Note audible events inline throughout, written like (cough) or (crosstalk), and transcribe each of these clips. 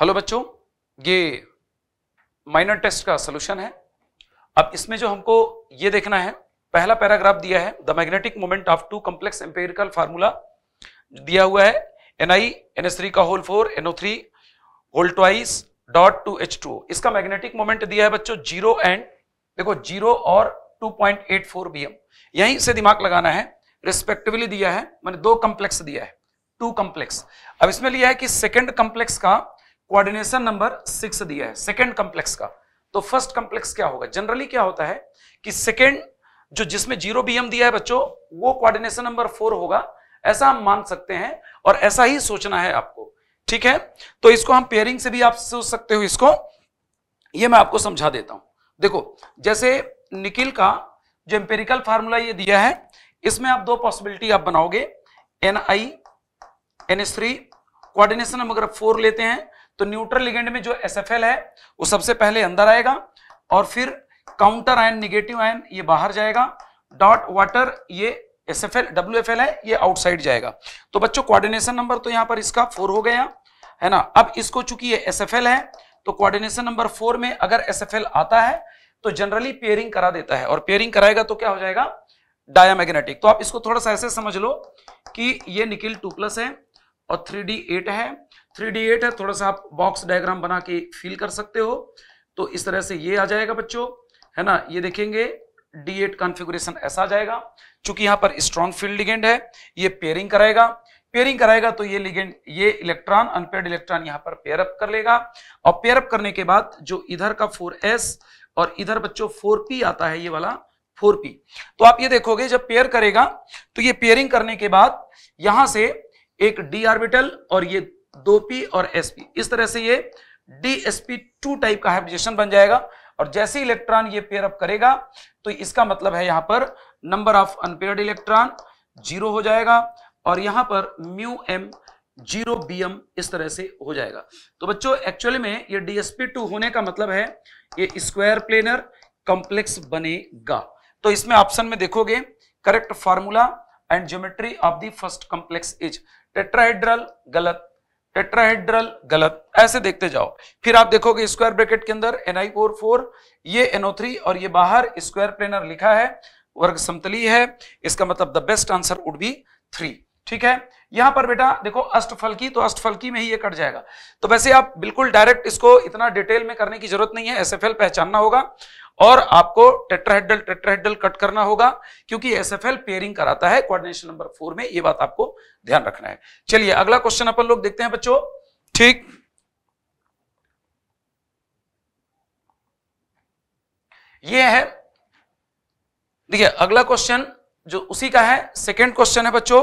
Hello बच्चों ये minor test का सोल्यूशन है अब इसमें जो हमको ये देखना है पहला पैराग्राफ दिया है the magnetic moment of two complex empirical formula दिया हुआ है N I N S three का whole four O three whole twice dot two H two इसका मैग्नेटिक मोमेंट दिया है बच्चों जीरो एंड देखो जीरो और two point eight four B M यहीं से दिमाग लगाना है रिस्पेक्टिवली दिया है मैंने दो कम्प्लेक्स दिया है टू कम्प्लेक्स अब इसमें लिया है कि सेकेंड कम्प्लेक्स का कोऑर्डिनेशन नंबर सिक्स दिया है सेकेंड कॉम्प्लेक्स का तो फर्स्ट कॉम्प्लेक्स क्या होगा जनरली क्या होता है कि सेकेंड जो जिसमें जीरो बीएम दिया है बच्चों वो कोऑर्डिनेशन नंबर फोर होगा ऐसा हम मान सकते हैं और ऐसा ही सोचना है आपको ठीक है तो इसको हम पेयरिंग से भी आप सोच सकते हो इसको ये मैं आपको समझा देता हूं देखो जैसे निकिल का जो एम्पेरिकल फार्मूला ये दिया है इसमें आप दो पॉसिबिलिटी आप बनाओगे N I N S three coordination हम अगर फोर लेते हैं तो न्यूट्रल लिगेंड में जो एस है वो सबसे पहले अंदर आएगा और फिर काउंटर आयन निगेटिव आयन ये बाहर जाएगा डॉट वाटर ये S F L W F L है ये आउटसाइड जाएगा तो बच्चों कोऑर्डिनेशन नंबर तो यहाँ पर इसका फोर हो गया है ना अब इसको चूंकि ये एस एफ एल है तो कोऑर्डिनेशन नंबर फोर में अगर एस एफ एल आता है तो जनरली पेयरिंग करा देता है और पेयरिंग कराएगा तो क्या हो जाएगा डायमैग्नेटिक तो आप इसको थोड़ा सा ऐसे समझ लो कि ये निकिल टू प्लस है और थ्री डी एट है थ्री डी एट है थोड़ा सा आप बॉक्स डायग्राम बना के फील कर सकते हो तो इस तरह से ये आ जाएगा बच्चों है ना ये देखेंगे D8 एट कॉन्फिगुरेशन ऐसा आ जाएगा चूंकि यहां पर स्ट्रॉन्ग फील्ड लिगेंड है ये पेयरिंग कराएगा पेयरिंग कराएगा तो ये लिगेंड ये इलेक्ट्रॉन अनपेड इलेक्ट्रॉन यहां पर पेयर अप कर लेगा और पेयर अप करने के बाद जो इधर का 4s और इधर बच्चों 4p आता है ये वाला 4p तो आप ये देखोगे जब पेयर करेगा तो ये पेयरिंग करने के बाद यहां से एक डी ऑर्बिटल और ये दो पी और एस पी इस तरह से ये D S P two type का हाइब्रिडेशन बन जाएगा और जैसे इलेक्ट्रॉन ये पेयर अप करेगा तो इसका मतलब है यहां पर number of unpaired electron zero हो जाएगा और यहां पर mu M zero B M इस तरह से हो जाएगा तो बच्चों एक्चुअली में ये डीएसपी टू होने का मतलब है ये स्क्वायर प्लेनर कॉम्प्लेक्स बनेगा तो इसमें ऑप्शन में देखोगे correct formula and geometry of the first complex is tetrahedral गलत टेट्राहेड्रल गलत ऐसे देखते जाओ फिर आप देखोगे स्क्वायर ब्रैकेट के अंदर आई फोर फोर ये एनओ थ्री और ये बाहर स्क्वायर प्लेनर लिखा है वर्ग समतली है इसका मतलब the best answer would be three ठीक है यहां पर बेटा देखो अष्टफलकी तो अष्टफलकी में ही ये कट जाएगा तो वैसे आप बिल्कुल डायरेक्ट इसको इतना डिटेल में करने की जरूरत नहीं है एसएफएल पहचानना होगा और आपको टेट्राहेड्रल टेट्राहेड्रल कट करना होगा क्योंकि एसएफएल पेयरिंग कराता है कोऑर्डिनेशन नंबर फोर में ये बात आपको ध्यान रखना है चलिए अगला क्वेश्चन अपन लोग देखते हैं बच्चों ठीक ये है देखिए अगला क्वेश्चन जो उसी का है सेकेंड क्वेश्चन है बच्चों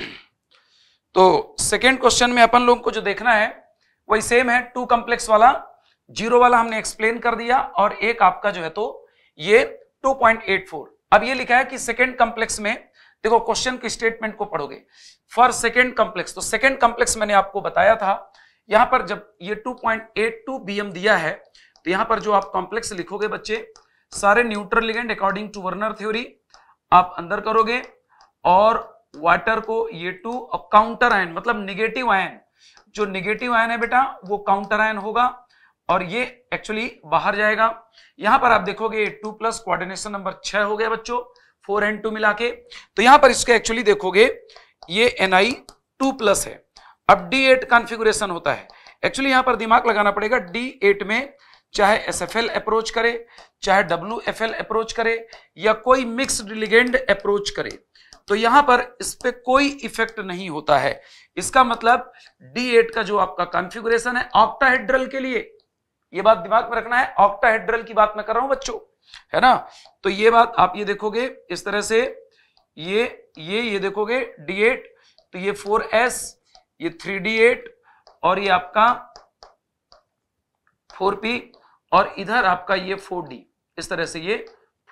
तो सेकेंड क्वेश्चन में अपन लोग को जो देखना है वही सेम है टू कॉम्प्लेक्स वाला जीरो वाला हमने एक्सप्लेन कर दिया और एक आपका जो है तो ये 2.84 अब ये लिखा है कि सेकेंड कॉम्प्लेक्स में देखो क्वेश्चन के स्टेटमेंट को पढ़ोगे फॉर सेकेंड कॉम्प्लेक्स तो सेकेंड कॉम्प्लेक्स मैंने आपको बताया था यहां पर जब ये 2.82 बीएम दिया है तो यहां पर जो आप कॉम्प्लेक्स लिखोगे बच्चे सारे neutral ligand according to Werner theory आप अंदर करोगे और वाटर को ये टू और काउंटर आयन मतलब निगेटिव आयन जो निगेटिव आयन है बेटा वो काउंटर आयन होगा और ये एक्चुअली बाहर जाएगा यहां पर आप देखोगे टू प्लस कोऑर्डिनेशन नंबर छह हो गया बच्चों फोर एंड टू मिला के तो यहां पर इसके एक्चुअली देखोगे ये एन आई टू प्लस है अब डी एट कॉन्फिगुरेशन होता है एक्चुअली यहां पर दिमाग लगाना पड़ेगा डी एट में चाहे एस एफ एल अप्रोच करे चाहे डब्ल्यू एफ एल अप्रोच करे या कोई मिक्सड लिगेंड अप्रोच करे तो यहां पर इस पर कोई इफेक्ट नहीं होता है इसका मतलब D8 का जो आपका कॉन्फ़िगरेशन है ऑक्टाहेड्रल के लिए ये बात दिमाग में रखना है ऑक्टाहेड्रल की बात मैं कर रहा हूं बच्चों है ना तो ये बात आप ये देखोगे इस तरह से ये ये ये देखोगे D8 तो ये 4s ये 3d8 और ये आपका 4p और इधर आपका ये 4d इस तरह से ये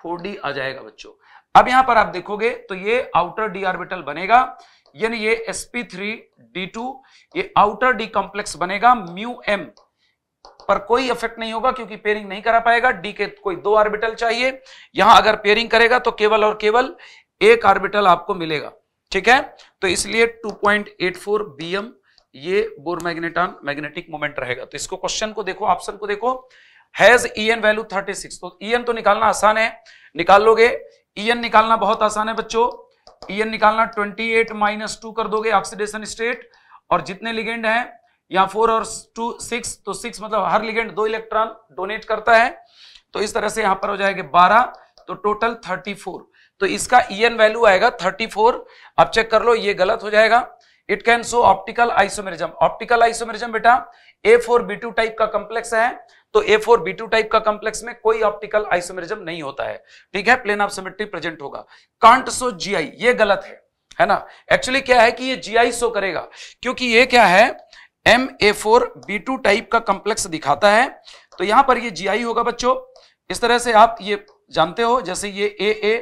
4d आ जाएगा बच्चों अब यहां पर आप देखोगे तो ये आउटर डी ऑर्बिटल बनेगा यानी ये d2 ये आउटर डी कॉम्प्लेक्स बनेगा म्यू एम पर कोई इफेक्ट नहीं होगा क्योंकि पेयरिंग नहीं करा पाएगा डी के कोई दो ऑर्बिटल चाहिए यहां अगर पेयरिंग करेगा तो केवल और केवल एक ऑर्बिटल आपको मिलेगा ठीक है तो इसलिए 2.84 bm ये बोर मैग्नेटॉन मैग्नेटिक मोमेंट रहेगा तो इसको क्वेश्चन को देखो ऑप्शन को देखो हैज ई वैल्यू 36 तो ई e एन तो निकालना आसान है निकाल लोगे ईएन निकालना बहुत आसान है बच्चों ईएन निकालना 28 एट माइनस टू कर दोगे ऑक्सीडेशन स्टेट और जितने लिगेंड हैं या फोर और टू सिक्स तो सिक्स मतलब हर लिगेंड दो इलेक्ट्रॉन डोनेट करता है तो इस तरह से यहां पर हो जाएगा बारह तो टोटल थर्टी तो इसका ईएन वैल्यू आएगा थर्टी फोर अब चेक कर लो ये गलत हो जाएगा it can so optical isomerism optical isomerism बेटा A4B2 टाइप का कॉम्प्लेक्स है तो A four B two type का कॉम्प्लेक्स में कोई ऑप्टिकल आइसोमेरिज्म नहीं होता है ठीक है प्लेन ऑफ सिमेट्री प्रेजेंट होगा कांट सो जीआई ये गलत है है ना एक्चुअली क्या है कि ये जीआई सो करेगा क्योंकि ये क्या है M A four B two type का कॉम्प्लेक्स दिखाता है तो यहां पर ये जीआई होगा बच्चों इस तरह से आप ये जानते हो जैसे ये ए ए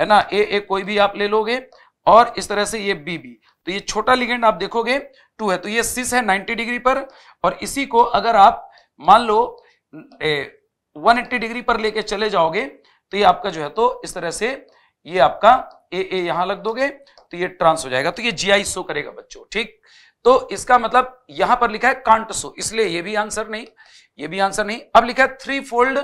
है ना ए ए कोई भी आप ले लोगे और इस तरह से ये बी बी तो ये छोटा लिगेंड आप देखोगे टू है तो ये सिस है 90 डिग्री पर और इसी को अगर आप मान लो वन एट्टी डिग्री पर लेके चले जाओगे तो ये आपका जो है तो इस तरह से ये आपका ए ए यहां लग दोगे तो ये ट्रांस हो जाएगा तो ये जी आई शो करेगा बच्चों ठीक तो इसका मतलब यहां पर लिखा है कांट शो इसलिए ये भी आंसर नहीं ये भी आंसर नहीं अब लिखा है थ्री फोल्ड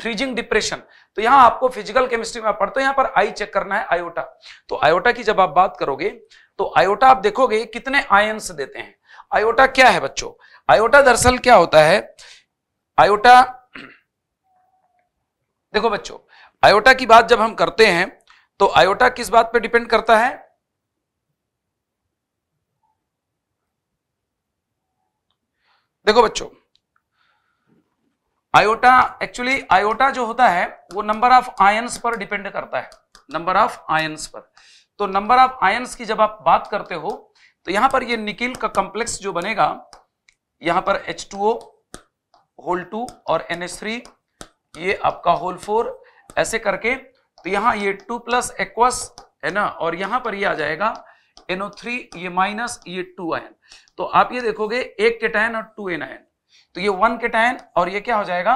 फ्रीजिंग डिप्रेशन तो यहां आपको फिजिकल केमिस्ट्री में पढ़ते हैं यहां पर आई चेक करना है आयोटा तो आयोटा की जब आप बात करोगे तो आयोटा आप देखोगे कितने आयंस देते हैं आयोटा क्या है बच्चों आयोटा दरअसल क्या होता है आयोटा देखो बच्चों आयोटा की बात जब हम करते हैं तो आयोटा किस बात पे डिपेंड करता है देखो बच्चों आयोटा एक्चुअली आयोटा जो होता है वो नंबर ऑफ आयंस पर डिपेंड करता है नंबर ऑफ आयंस पर तो नंबर ऑफ आयंस की जब आप बात करते हो तो यहां पर ये निकिल का कॉम्प्लेक्स जो बनेगा यहां पर H2O होल टू और एन एच थ्री ये आपका होल फोर ऐसे करके तो यहां ये टू प्लस एक्वस है ना और यहां पर ये आ जाएगा एनओ थ्री ये माइनस ये टू आयन तो आप ये देखोगे एक केटायन और टू एन आयन तो ये वन केटायन और ये क्या हो जाएगा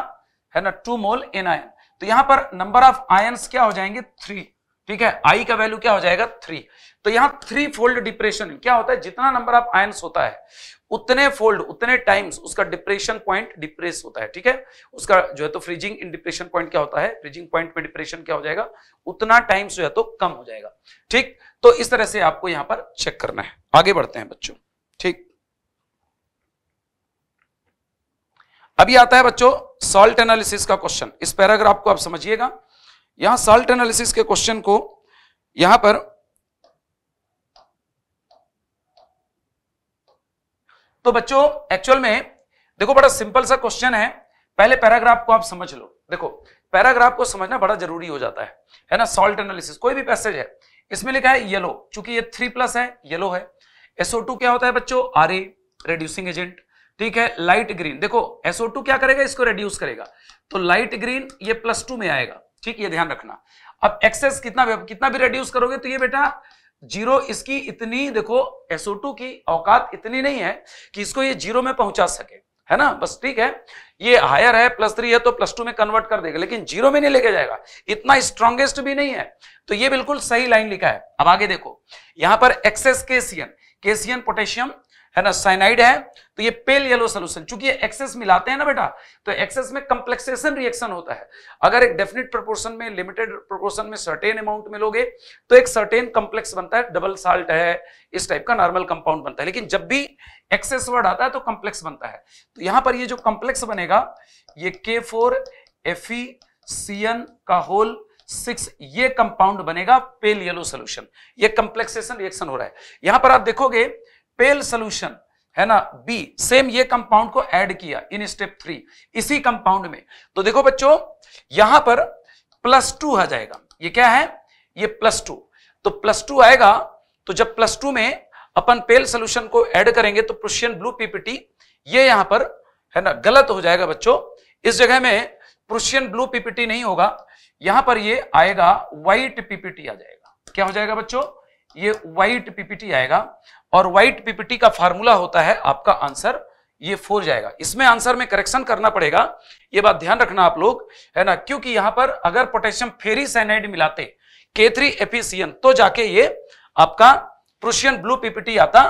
है ना टू मोल एन आयन तो यहां पर नंबर ऑफ आयन क्या हो जाएंगे थ्री ठीक है आई का वैल्यू क्या हो जाएगा थ्री तो यहां थ्री फोल्ड डिप्रेशन क्या होता है जितना नंबर ऑफ आयन होता है उतने फोल्ड उतने टाइम्स उसका डिप्रेशन पॉइंट डिप्रेस होता है ठीक है उसका जो है तो फ्रीजिंग इन डिप्रेशन पॉइंट क्या होता है फ्रीजिंग पॉइंट में डिप्रेशन क्या हो जाएगा उतना टाइम्स जो है तो कम हो जाएगा ठीक तो इस तरह से आपको यहां पर चेक करना है आगे बढ़ते हैं बच्चों ठीक अभी आता है बच्चों सॉल्ट एनालिसिस का क्वेश्चन इस पैराग्राफ को आप समझिएगा यहां साल्ट एनालिसिस के क्वेश्चन को यहां पर तो बच्चों एक्चुअल में देखो बड़ा सिंपल सा क्वेश्चन है पहले पैराग्राफ को आप समझ लो देखो पैराग्राफ को समझना बड़ा जरूरी हो जाता है है ना सॉल्ट एनालिसिस कोई भी पैसेज है इसमें लिखा है येलो चूंकि ये थ्री प्लस है येलो है एसओ टू क्या होता है बच्चों आर ए रेड्यूसिंग एजेंट ठीक है लाइट ग्रीन देखो एसओ टू क्या करेगा इसको रेड्यूस करेगा तो लाइट ग्रीन ये प्लस टू में आएगा ठीक ये ध्यान रखना अब एक्सेस कितना भी कितना भी रेड्यूस करोगे तो ये बेटा जीरो इसकी इतनी देखो SO2 की औकात इतनी नहीं है कि इसको ये जीरो में पहुंचा सके है ना बस ठीक है ये हायर है प्लस थ्री है तो प्लस टू में कन्वर्ट कर देगा लेकिन जीरो में नहीं लेके जाएगा इतना स्ट्रॉन्गेस्ट भी नहीं है तो ये बिल्कुल सही लाइन लिखा है अब आगे देखो यहां पर एक्सेस केसियन केसियन पोटेशियम है ना साइनाइड है तो ये पेल येलो सोल्यूशन चूंकि एक्सेस मिलाते हैं ना बेटा तो एक्सेस में कम्प्लेक्सेशन रिएक्शन होता है अगर एक डेफिनेट प्रोपोर्शन में लिमिटेड प्रोपोर्शन में सर्टेन अमाउंट में लोगे तो एक सर्टेन कम्प्लेक्स बनता है डबल साल्ट है इस टाइप का नॉर्मल कंपाउंड बनता है लेकिन जब भी एक्सेस वर्ड आता है तो कम्प्लेक्स बनता है तो यहां पर ये जो कम्प्लेक्स बनेगा ये के फोर e का होल सिक्स ये कंपाउंड बनेगा पेल येलो सोल्यूशन ये कम्प्लेक्सेशन रिएक्शन हो रहा है यहां पर आप देखोगे पेल सोल्यूशन है ना बी सेम ये कंपाउंड को ऐड किया इन स्टेप थ्री इसी कंपाउंड में तो देखो बच्चों यहां पर प्लस टू आ जाएगा ये क्या है ये प्लस टू तो प्लस टू आएगा तो जब प्लस टू में अपन पेल सोल्यूशन को ऐड करेंगे तो प्रुशियन ब्लू पीपीटी ये यहां पर है ना गलत हो जाएगा बच्चों इस जगह में प्रुशियन ब्लू पीपीटी नहीं होगा यहां पर ये आएगा व्हाइट पीपीटी आ जाएगा क्या हो जाएगा बच्चों ये व्हाइट पीपीटी आएगा और व्हाइट पीपीटी का फार्मूला होता है आपका आंसर ये फोर जाएगा इसमें आंसर में करेक्शन करना पड़ेगा ये बात ध्यान रखना आप लोग है ना क्योंकि यहां पर अगर पोटेशियम फेरिसाइनाइड मिलाते के थ्री तो जाके ये आपका प्रोशियन ब्लू पीपीटी आता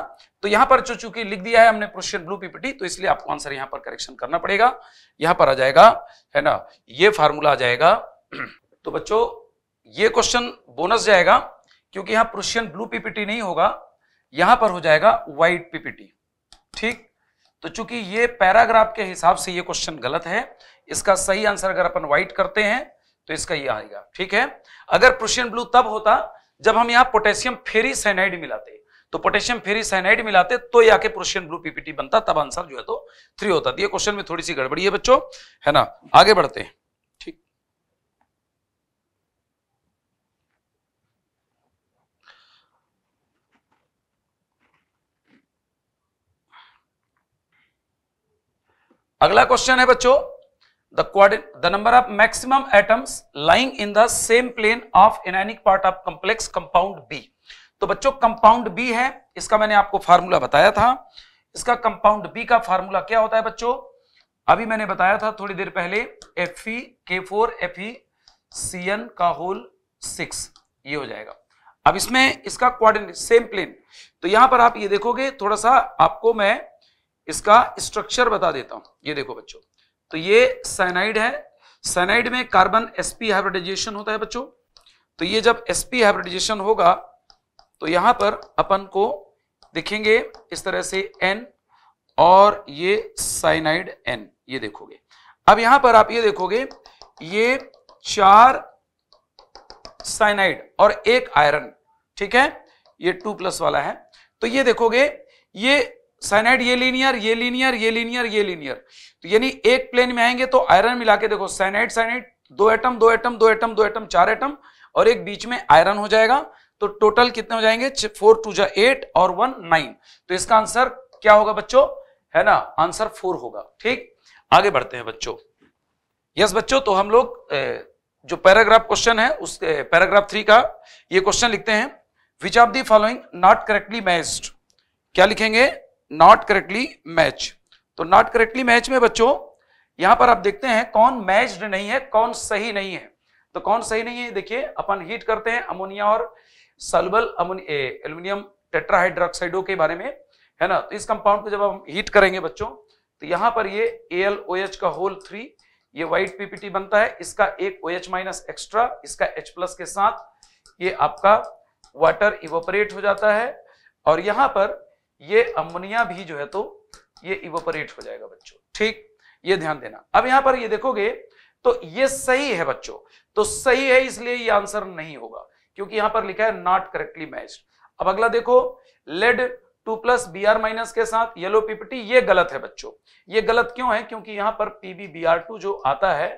तो यहां पर जो चूंकि लिख दिया है हमने प्रोशियन ब्लू पीपीटी तो इसलिए आपको आंसर यहां पर करेक्शन करना पड़ेगा यहां पर आ जाएगा है ना ये फार्मूला आ जाएगा तो बच्चों ये क्वेश्चन बोनस जाएगा क्योंकि यहां प्रोशियन ब्लू पीपीटी नहीं होगा यहां पर हो जाएगा वाइट पीपीटी ठीक तो चूंकि ये पैराग्राफ के हिसाब से ये क्वेश्चन गलत है इसका सही आंसर अगर अपन वाइट करते हैं तो इसका ये आएगा ठीक है अगर प्रशियन ब्लू तब होता जब हम यहां पोटेशियम फेरी साइनाइड मिलाते तो पोटेशियम फेरी साइनाइड मिलाते तो यहाँ के प्रुशियन ब्लू पीपीटी बनता तब आंसर जो है तो थ्री होता तो ये क्वेश्चन में थोड़ी सी गड़बड़ी है बच्चों है ना आगे बढ़ते हैं अगला क्वेश्चन है बच्चों the the number of maximum atoms lying in the same plane of anionic part of B तो बच्चों कंपाउंड बी है इसका मैंने आपको फार्मूला बताया था इसका कंपाउंड बी का फार्मूला क्या होता है बच्चों अभी मैंने बताया था थोड़ी देर पहले F E K four F E C N का होल सिक्स ये हो जाएगा अब इसमें इसका क्वार सेम प्लेन तो यहां पर आप ये देखोगे थोड़ा सा आपको मैं इसका स्ट्रक्चर बता देता हूं ये देखो बच्चों तो ये साइनाइड है साइनाइड में कार्बन एसपी हाइब्रिडाइजेशन होता है बच्चों तो ये जब एसपी हाइब्रिडाइजेशन होगा तो यहां पर अपन को देखेंगे इस तरह से एन और ये साइनाइड एन ये देखोगे अब यहां पर आप ये देखोगे ये चार साइनाइड और एक आयरन ठीक है ये टू प्लस वाला है तो ये देखोगे ये साइनाइड ये लीनियर ये लीनियर ये लीनियर ये लीनियर तो यानी एक प्लेन में आएंगे तो आयरन मिला के देखो साइनाइड साइनाइड दो एटम दो एटम दो एटम दो एटम चार एटम और एक बीच में आयरन हो जाएगा तो टोटल कितने हो जाएंगे फोर टू जा एट और वन नाइन तो इसका आंसर क्या होगा बच्चों है ना आंसर फोर होगा ठीक आगे बढ़ते हैं बच्चों यस बच्चों तो हम लोग जो पैराग्राफ क्वेश्चन है उस पैराग्राफ थ्री का ये क्वेश्चन लिखते हैं which of the following not correctly matched क्या लिखेंगे नॉट करेक्टली मैच तो नॉट करेक्टली मैच में बच्चों यहां पर आप देखते हैं कौन मैच्ड नहीं है कौन सही नहीं है तो कौन सही नहीं है देखिए अपन हीट करते हैं अमोनिया और सल्बल एल्यूमिनियम टेट्राहाइड्रोक्साइडो के बारे में है ना तो इस कंपाउंड को जब हम हीट करेंगे बच्चों तो यहां पर ये ए का होल थ्री ये व्हाइट पीपीटी बनता है इसका एक ओ एच माइनस एक्स्ट्रा इसका एच प्लस के साथ ये आपका वाटर इवोपरेट हो जाता है और यहां पर ये अमोनिया भी जो है तो ये इवोपरेट हो जाएगा बच्चों ठीक ये ध्यान देना अब यहां पर ये देखोगे तो ये सही है बच्चों तो सही है इसलिए ये आंसर नहीं होगा क्योंकि यहां पर लिखा है नॉट करेक्टली मैच अब अगला देखो lead two plus B R minus के साथ येलो पीपीटी ये गलत है बच्चों ये गलत क्यों है क्योंकि यहां पर पीबी बी आर टू जो आता है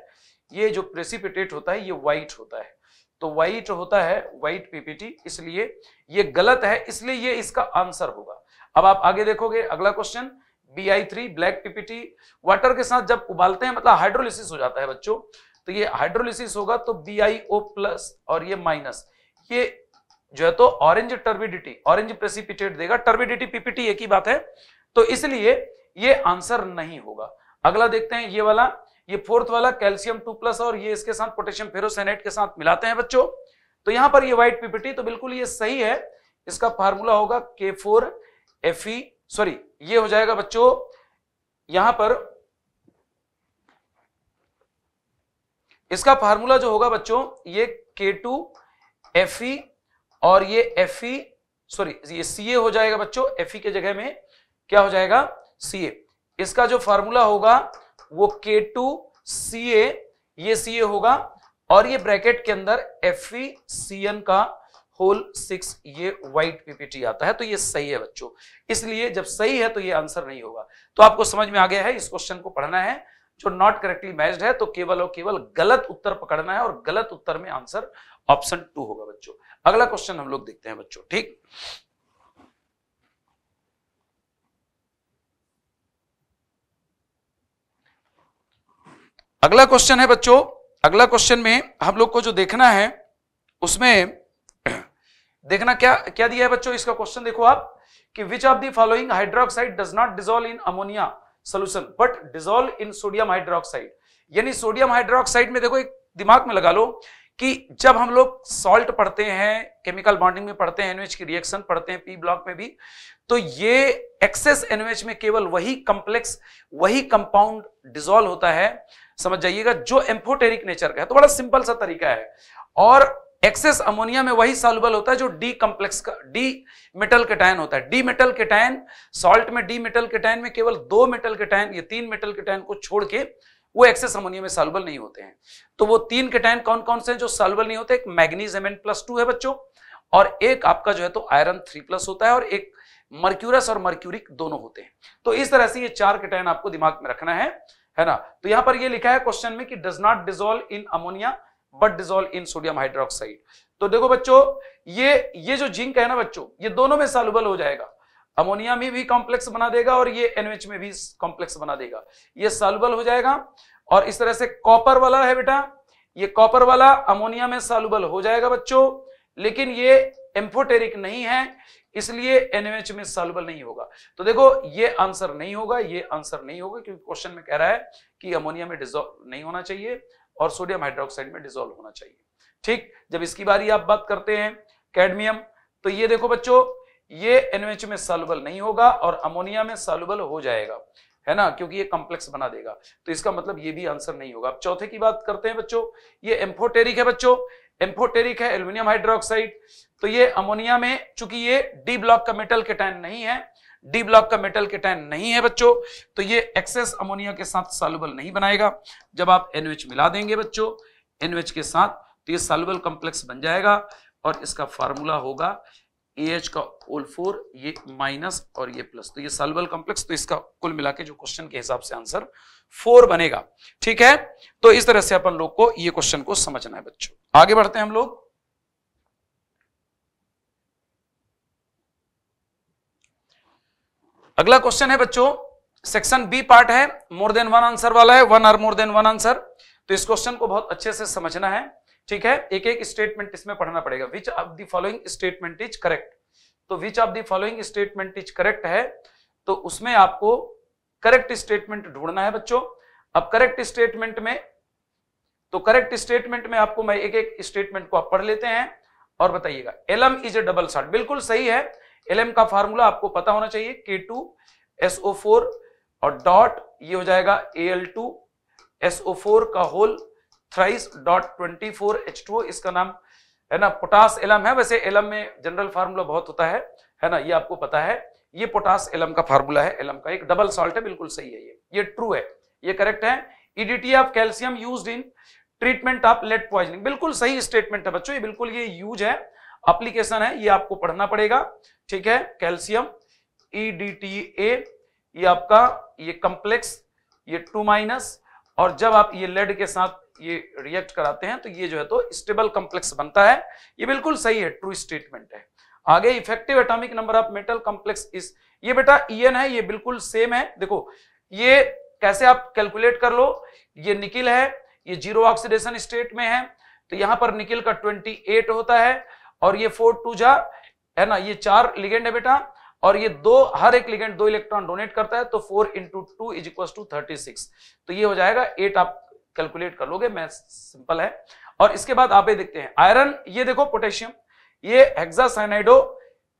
ये जो प्रेसिपिटेट होता है ये व्हाइट होता है तो व्हाइट होता है व्हाइट पीपीटी इसलिए ये गलत है इसलिए ये इसका आंसर होगा अब आप आगे देखोगे अगला question B I three black PPT water के साथ जब उबालते हैं मतलब हाइड्रोलिसिस हो जाता है बच्चों तो ये हाइड्रोलिसिस होगा तो बी आई ओ प्लस और ये माइनस ये जो है तो ऑरेंज टर्बिडिटी ऑरेंज प्रेसिपिटेट देगा टर्बिडिटी पीपीटी एक ही बात है तो इसलिए ये आंसर नहीं होगा अगला देखते हैं ये वाला ये फोर्थ वाला कैल्सियम टू प्लस और ये इसके साथ पोटेशियम फेरोसेनेट के साथ मिलाते हैं बच्चों तो यहां पर ये व्हाइट पीपीटी तो बिल्कुल ये सही है इसका फार्मूला होगा के फोर एफ सॉरी ये हो जाएगा बच्चों यहां पर इसका फार्मूला जो होगा बच्चों ये के टू एफ और ये एफ सॉरी ये सी हो जाएगा बच्चों एफ के जगह में क्या हो जाएगा सी इसका जो फार्मूला होगा वो के टू सी ये सी होगा और ये ब्रैकेट के अंदर एफ सी का होल सिक्स ये व्हाइट पीपीटी आता है तो ये सही है बच्चों इसलिए जब सही है तो ये आंसर नहीं होगा तो आपको समझ में आ गया है इस क्वेश्चन को पढ़ना है जो नॉट करेक्टली मैच है तो केवल और केवल गलत उत्तर पकड़ना है और गलत उत्तर में आंसर ऑप्शन टू होगा बच्चों अगला क्वेश्चन हम लोग देखते हैं बच्चों ठीक अगला क्वेश्चन है बच्चों अगला क्वेश्चन में हम लोग को जो देखना है उसमें देखना क्या क्या दिया है बच्चों इसका क्वेश्चन देखो आप कि which of the following hydroxide does not dissolve in ammonia solution but dissolve in sodium hydroxide यानी सोडियम हाइड्रोक्साइड में देखो एक दिमाग में लगा लो कि जब हम लोग सॉल्ट पढ़ते हैं केमिकल बॉन्डिंग में पढ़ते हैं एनएच की रिएक्शन पढ़ते हैं पी ब्लॉक में भी तो ये एक्सेस एनएच में केवल वही कॉम्प्लेक्स वही कंपाउंड डिजोल्व होता है समझ जाइएगा जो एम्फोटेरिक नेचर का है तो बड़ा सिंपल सा तरीका है और एक्सेस अमोनिया में वही सॉल्युबल होता है जो डी कॉम्प्लेक्स का डी मेटल केटायन होता है डी मेटल केटायन सॉल्ट में डी मेटल केटायन में केवल दो मेटल केटायन या तीन मेटल केटायन को छोड़ के वो एक्सेस अमोनिया में सॉल्युबल नहीं होते हैं तो वो तीन केटायन कौन कौन से हैं जो सॉल्युबल नहीं होते एक मैग्नीज एम प्लस टू है बच्चों और एक आपका जो है तो आयरन थ्री प्लस होता है और एक मर्क्यूरस और मर्क्यूरिक दोनों होते हैं तो इस तरह से ये चार केटायन आपको दिमाग में रखना है है ना तो यहां पर ये लिखा है क्वेश्चन में कि does not dissolve in ammonia but dissolve in sodium hydroxide तो देखो बच्चों ये ये जो जिंक है ना बच्चों ये दोनों में सालुबल हो जाएगा अमोनिया में भी कॉम्प्लेक्स बना देगा और ये एनएच में भी कॉम्प्लेक्स बना देगा ये सालुबल हो जाएगा और इस तरह से कॉपर वाला है बेटा ये कॉपर वाला अमोनिया में सालुबल हो जाएगा बच्चों लेकिन ये एम्फोटेरिक नहीं है इसलिए एनएमएच में सॉल्युबल नहीं होगा तो देखो ये आंसर नहीं होगा ये आंसर नहीं होगा क्योंकि क्वेश्चन में कह रहा है कि अमोनिया में डिजोल्व नहीं होना चाहिए और सोडियम हाइड्रोक्साइड में डिजोल्व होना चाहिए ठीक जब इसकी बारी आप बात करते हैं कैडमियम तो ये देखो बच्चों ये एनएच में सॉल्युबल नहीं होगा और अमोनिया में सॉल्युबल हो जाएगा है ना क्योंकि ये कॉम्प्लेक्स बना देगा तो इसका मतलब ये भी आंसर नहीं होगा अब चौथे की बात करते हैं बच्चों ये एम्फोटेरिक है बच्चों एम्फोटेरिक है एल्यूमिनियम हाइड्रोक्साइड तो ये अमोनिया में चूंकि ये डी ब्लॉक का मेटल कैटायन नहीं है डी ब्लॉक का मेटल के टैन नहीं है बच्चों तो ये एक्सेस अमोनिया के साथ सालुबल नहीं बनाएगा जब आप एनएच मिला देंगे बच्चों एनएच के साथ तो ये सालुबल कॉम्प्लेक्स बन जाएगा और इसका फार्मूला होगा एएच का ओल फोर ये माइनस और ये प्लस तो ये सालुबल कॉम्प्लेक्स तो इसका कुल मिला के जो क्वेश्चन के हिसाब से आंसर फोर बनेगा ठीक है तो इस तरह से अपन लोग को ये क्वेश्चन को समझना है बच्चों आगे बढ़ते हैं हम लोग अगला क्वेश्चन है बच्चों सेक्शन बी पार्ट है मोर देन वन आंसर वाला है one or more than one answer तो इस क्वेश्चन को बहुत अच्छे से समझना है ठीक है एक एक स्टेटमेंट इसमें पढ़ना पड़ेगा which of the following statement is correct तो which of the following statement is correct है तो उसमें आपको करेक्ट स्टेटमेंट ढूंढना है बच्चों अब करेक्ट स्टेटमेंट में तो करेक्ट स्टेटमेंट में आपको मैं एक एक स्टेटमेंट को आप पढ़ लेते हैं और बताइएगा alum is a double salt बिल्कुल सही है एल का फार्मूला आपको पता होना चाहिए K two S O four और डॉट ये हो जाएगा A L two S O four का whole thrice dot twenty four H two इसका नाम है ना पोटास एलम है वैसे एलम में जनरल फार्मूला बहुत होता है है ना ये आपको पता है ये पोटास एलम का फार्मूला है एलम का एक डबल सॉल्ट है बिल्कुल सही है ये ये ट्रू है ये करेक्ट है EDTA of calcium use in treatment of lead poisoning बिल्कुल सही स्टेटमेंट है बच्चों ये बिल्कुल ये यूज है अप्लीकेशन है ये आपको पढ़ना पड़ेगा ठीक है calcium E D T A ये आपका ये कम्प्लेक्स ये टू माइनस और जब आप ये लेड के साथ ये रिएक्ट कराते हैं तो ये जो है तो स्टेबल कम्प्लेक्स बनता है ये बिल्कुल सही है ट्रू स्टेटमेंट है आगे effective atomic number of metal complex इस ये बेटा ईएन है ये बिल्कुल सेम है देखो ये कैसे आप कैलकुलेट कर लो ये निकिल है ये जीरो ऑक्सीडेशन स्टेट में है तो यहां पर निकिल का 28 होता है और ये फोर टू जा है ना ये चार लिगेंड है बेटा और ये दो हर एक लिगेंड दो इलेक्ट्रॉन डोनेट करता है तो four into two is equal to thirty six तो ये हो जाएगा एट आप कैलकुलेट कर लोगे मैथ सिंपल है और इसके बाद आप ये देखते हैं आयरन ये देखो पोटेशियम ये हेक्सासाइनाइडो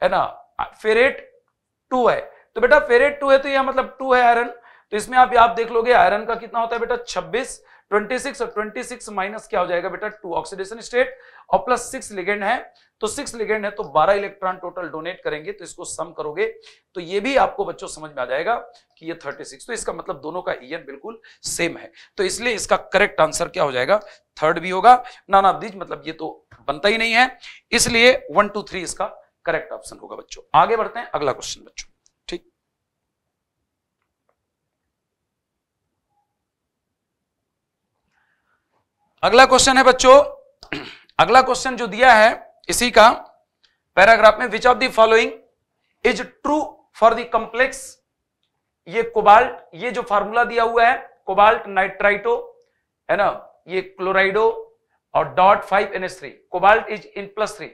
है ना फेरेट टू है तो बेटा फेरेट टू है तो यह मतलब टू है आयरन तो इसमें आप आप देख लोगे आयरन का कितना होता है बेटा छब्बीस 26 और 26 माइनस क्या हो जाएगा बेटा टू ऑक्सीडेशन स्टेट और प्लस सिक्स लिगेंड है तो सिक्स लिगेंड है तो 12 इलेक्ट्रॉन टोटल डोनेट करेंगे तो इसको सम करोगे तो ये भी आपको बच्चों समझ में आ जाएगा कि ये 36 तो इसका मतलब दोनों का ईयर बिल्कुल सेम है तो इसलिए इसका करेक्ट आंसर क्या हो जाएगा थर्ड भी होगा नाना बीज मतलब ये तो बनता ही नहीं है इसलिए वन टू थ्री इसका करेक्ट ऑप्शन होगा बच्चों आगे बढ़ते हैं अगला क्वेश्चन बच्चों अगला क्वेश्चन है बच्चों अगला क्वेश्चन जो दिया है इसी का पैराग्राफ में which of the following is true for the complex ये कोबाल्ट ये जो फार्मूला दिया हुआ है कोबाल्ट नाइट्राइटो है ना ये क्लोराइडो और dot five N S three cobalt is in plus three